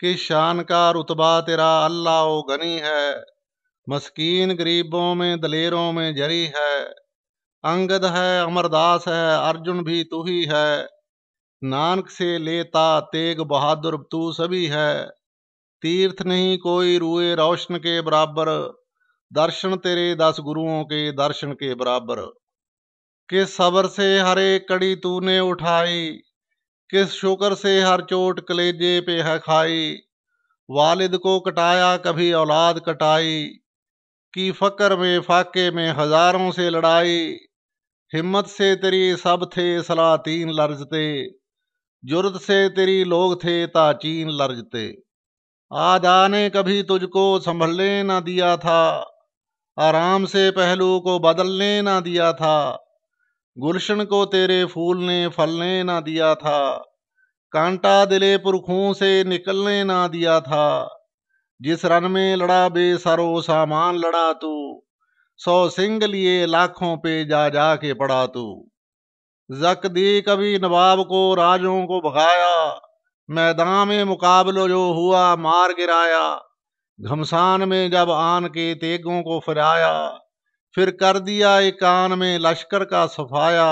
कि शान का रुतबा तेरा अल्लाह गनी है मस्कीन गरीबों में दलेरों में जरी है अंगद है अमरदास है अर्जुन भी तू ही है नानक से लेता तेग बहादुर तू सभी है तीर्थ नहीं कोई रुए रोशन के बराबर दर्शन तेरे दस गुरुओं के दर्शन के बराबर के सबर से हरे कड़ी तूने उठाई किस शुक्र से हर चोट कलेजे पे है खाई वालिद को कटाया कभी औलाद कटाई की फ़क्र में फाके में हज़ारों से लड़ाई हिम्मत से तेरी सब थे सलातीन लर्जते जुर्द से तेरी लोग थे ताचीन लर्जते आदा ने कभी तुझको संभलने ना दिया था आराम से पहलू को बदलने ना दिया था गुलशन को तेरे फूल ने फलने ना दिया था कांटा दिले पुरखों से निकलने ना दिया था जिस रन में लड़ा बे सरो सामान लड़ा तू सौ सिंह लिए लाखों पे जा जा के पड़ा तू जक दी कभी नवाब को राजों को भगाया मैदान में मुकाबलो जो हुआ मार गिराया घमसान में जब आन के तेगों को फिराया फिर कर दिया एकान में लश्कर का सफाया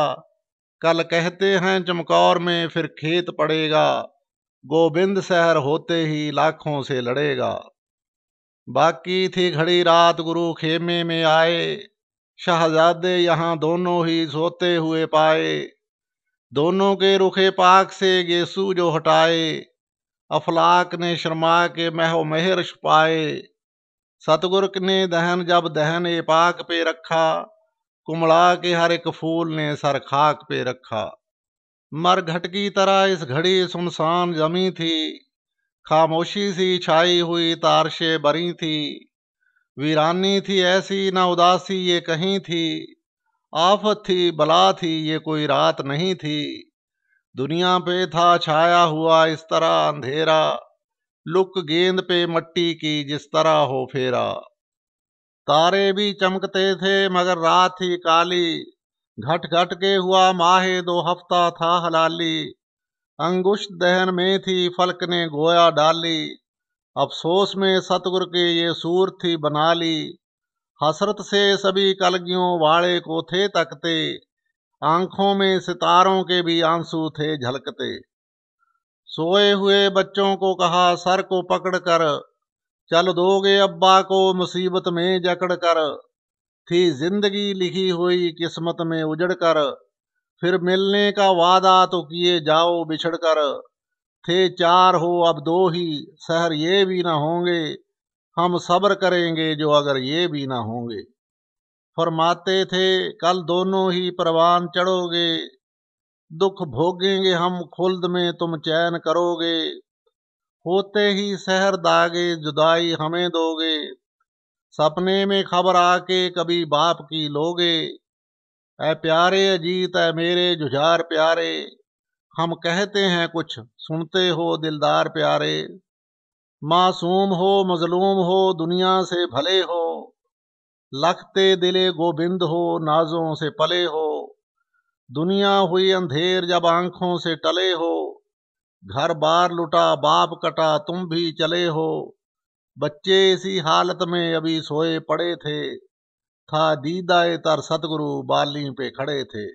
कल कहते हैं चमकौर में फिर खेत पड़ेगा गोविंद शहर होते ही लाखों से लड़ेगा बाकी थी घड़ी रात गुरु खेमे में आए शहजादे यहाँ दोनों ही सोते हुए पाए दोनों के रुखे पाक से गेसू जो हटाए अफलाक ने शर्मा के महो मेहर छुपाए सतगुर ने दहन जब दहन ए पाक पे रखा कुमला के हर एक फूल ने सर खाक पे रखा मर की तरह इस घड़ी सुनसान जमी थी खामोशी सी छाई हुई तारशे बरी थी वीरानी थी ऐसी ना उदासी ये कहीं थी आफत थी बला थी ये कोई रात नहीं थी दुनिया पे था छाया हुआ इस तरह अंधेरा लुक गेंद पे मट्टी की जिस तरह हो फेरा तारे भी चमकते थे मगर रात ही काली घट घट के हुआ माहे दो हफ्ता था हलाली अंगुश दहन में थी फलक ने गोया डाली अफसोस में सतगुर के ये सूर थी बना ली हसरत से सभी कलगियों वाले को थे तकते आंखों में सितारों के भी आंसू थे झलकते सोए हुए बच्चों को कहा सर को पकड़ कर चल दोगे अब्बा को मुसीबत में जकड़ कर थी जिंदगी लिखी हुई किस्मत में उजड़ कर फिर मिलने का वादा तो किए जाओ बिछड़ कर थे चार हो अब दो ही शहर ये भी ना होंगे हम सब्र करेंगे जो अगर ये भी ना होंगे फरमाते थे कल दोनों ही परवान चढ़ोगे दुख भोगेंगे हम खुल्द में तुम चैन करोगे होते ही शहर दागे जुदाई हमें दोगे सपने में खबर आके कभी बाप की लोगे ऐ प्यारे अजीत ऐ मेरे जुझार प्यारे हम कहते हैं कुछ सुनते हो दिलदार प्यारे मासूम हो मजलूम हो दुनिया से भले हो लखते दिले गोबिंद हो नाजों से पले हो दुनिया हुई अंधेर जब आंखों से टले हो घर बार लुटा बाप कटा तुम भी चले हो बच्चे इसी हालत में अभी सोए पड़े थे था दीदाए तर सतगुरु बाली पे खड़े थे